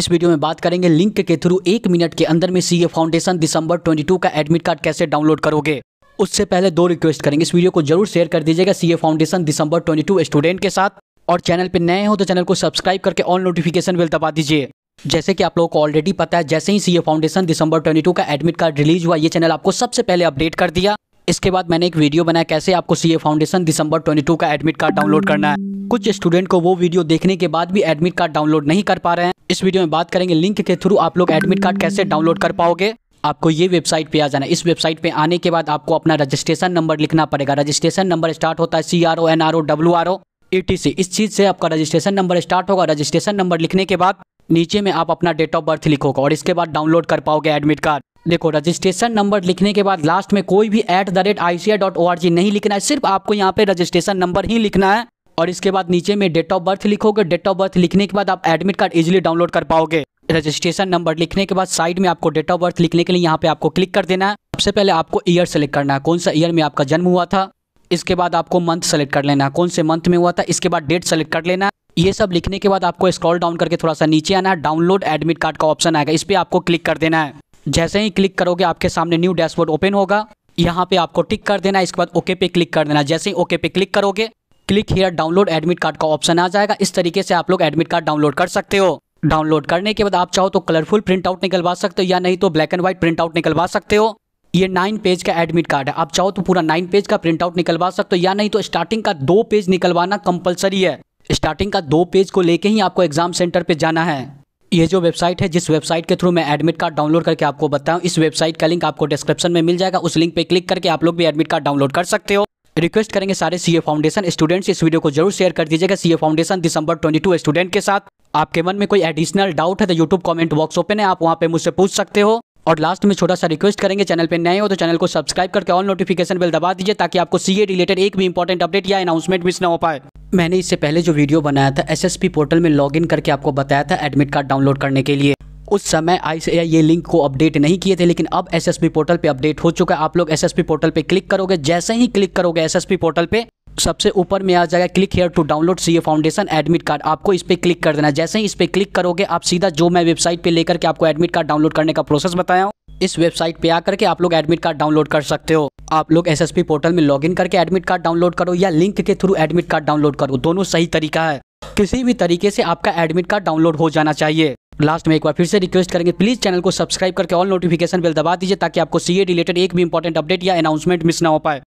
इस वीडियो में बात करेंगे लिंक के थ्रू एक मिनट के अंदर में सीए फाउंडेशन दिसंबर 22 का एडमिट कार्ड कैसे डाउनलोड करोगे उससे पहले दो रिक्वेस्ट करेंगे इस वीडियो को जरूर शेयर कर दीजिएगा सीए फाउंडेशन दिसंबर 22 स्टूडेंट के साथ और चैनल पर नए हो तो चैनल को सब्सक्राइब करके ऑल नोटिफिकेशन बिल दबा दीजिए जैसे कि आप लोगों को ऑलरेडी पता है जैसे ही सीए फाउंडेशन दिसंबर ट्वेंटी का एडमिट कार्ड रिलीज हुआ ये चैनल आपको सबसे पहले अपडेट कर दिया इसके बाद मैंने एक वीडियो बनाया कैसे आपको सीए फाउंडेशन दिसंबर 22 का एडमिट कार्ड डाउनलोड करना है कुछ स्टूडेंट को वो वीडियो देखने के बाद भी एडमिट कार्ड डाउनलोड नहीं कर पा रहे हैं इस वीडियो में बात करेंगे लिंक के थ्रू आप लोग एडमिट कार्ड कैसे डाउनलोड कर पाओगे आपको ये वेबसाइट पे आ जाना इस वेबसाइट पे आने के बाद आपको अपना रजिस्ट्रेशन नंबर लिखना पड़ेगा रजिस्ट्रेशन नंबर स्टार्ट होता है C R O N R O W R O E T C इस चीज़ से आपका रजिस्ट्रेशन नंबर स्टार्ट होगा रजिस्ट्रेशन नंबर लिखने के बाद नीचे में आप अपना डेट ऑफ बर्थ लिखोगे और इसके बाद डाउनलोड कर पाओगे एडमिट कार्ड देखो रजिस्ट्रेशन नंबर लिखने के बाद लास्ट में कोई भी at the rate I C dot O R G नहीं लिखना है सिर्फ आपको यहाँ पे रजिस्ट्रेशन नंबर ही लिखना है और इसके बाद नीचे में डेट ऑफ बर्थ लिखोगे डेट ऑफ बर्थ लिखने के बाद आप एडमिट कार्ड इजिली डाउनलोड कर पाओगे रजिस्ट्रेशन नंबर लिखने के बाद साइड में आपको डेट ऑफ बर्थ लिखने के लिए यहाँ पे आपको क्लिक कर देना है सबसे पहले आपको ईयर सेलेक्ट करना है कौन सा ईयर में आपका जन्म हुआ था इसके बाद आपको मंथ सेलेक्ट कर लेना है कौन से मंथ में हुआ था इसके बाद डेट सेलेक्ट कर लेना ये सब लिखने के बाद आपको स्क्रॉल डाउन करके थोड़ा सा नीचे आना है डाउनलोड एडमिट कार्ड का ऑप्शन आएगा इस पर आपको क्लिक कर देना है जैसे ही क्लिक करोगे आपके सामने न्यू डैशबोर्ड ओपन होगा यहाँ पे आपको टिक कर देना इसके बाद ओके पे क्लिक कर देना जैसे ही ओके पे क्लिक करोगे click here download admit card का ऑप्शन आ जाएगा इस तरीके से आप लोग एडमिट कार्ड डाउनलोड कर सकते हो डाउनलोड करने के बाद आप चाहो तो कलरफुल प्रिंट आउट निकलवा सकते हो या नहीं तो black and white print out निकलवा सकते हो ये नाइन पेज का एडमिट कार्ड है आप चाहो तो पूरा नाइन पेज का प्रिंट आउट निकलवा सकते हो या नहीं तो स्टार्टिंग का दो पेज निकलवाना कंपलसरी है स्टार्टिंग का दो पेज को लेके ही आपको एग्जाम सेंटर पे जाना है ये जो वेबसाइट है जिस वेबसाइट के थ्रू मैं एडमिट कार्ड डाउनलोड करके आपको बताऊँ इस वेबसाइट का लिंक आपको डिस्क्रिप्शन में मिल जाएगा उस लिंक पे क्लिक करके आप लोग भी एडमिट कार्ड डाउनलोड कर सकते हो रिक्वेस्ट करेंगे सारे सीए फाउंडेशन स्टूडेंट्स इस वीडियो को जरूर शेयर कर दीजिएगा सीए फाउंडेशन दिसंबर 22 स्टूडेंट के साथ आपके मन में कोई एडिशनल डाउट है तो यूट्यूब कमेंट बॉक्स ओपन है आप वहाँ पे मुझसे पूछ सकते हो और लास्ट में छोटा सा रिक्वेस्ट करेंगे चैनल पर नए हो तो चैनल को सब्सक्राइब करके ऑल नोटिफिकेशन बिल दबा दीजिए ताकि आपको सीए रिलेटेड एक भी इंपॉर्टेंट अपडेट या अनाउंसमेंट मिस ना हो पाए मैंने इससे पहले जो वीडियो बनाया था एसएसपी पोर्टल में लॉगिन करके आपको बताया था एडमिट कार्ड डाउनलोड करने के लिए उस समय आई से ये लिंक को अपडेट नहीं किए थे लेकिन अब एस पोर्टल पर अपडेट हो चुका है आप लोग एस पोर्टल पर क्लिक करोगे जैसे ही क्लिक करोगे एस पोर्टल पर सबसे ऊपर में आ जाएगा click here to download CA foundation admit card आपको इस पर क्लिक कर देना जैसे ही इस पर क्लिक करोगे आप सीधा जो मैं वेबसाइट पे लेकर के आपको एडमिट कार्ड डाउनलोड करने का प्रोसेस बताया हूँ इस वेबसाइट पे आकर के आप लोग एडमिट कार्ड डाउनलोड कर सकते हो आप लोग एसएसपी पोर्टल में लॉगिन करके एडमिट कार्ड डाउनलोड करो या लिंक के थ्रू एडमिट कार्ड डाउनलोड करो दोनों सही तरीका है किसी भी तरीके से आपका एडमिट कार्ड डाउनलोड हो जाना चाहिए लास्ट में एक बार फिर से रिक्वेस्ट करेंगे प्लीज़ चैनल को सब्सक्राइब करके ऑल नोटिफिकेशन बेल दबा दीजिए ताकि आपको सीए रिलेटेड एक भी इंपॉर्टेंट अपडेट या अनाउंसमेंट मिस ना हो पाए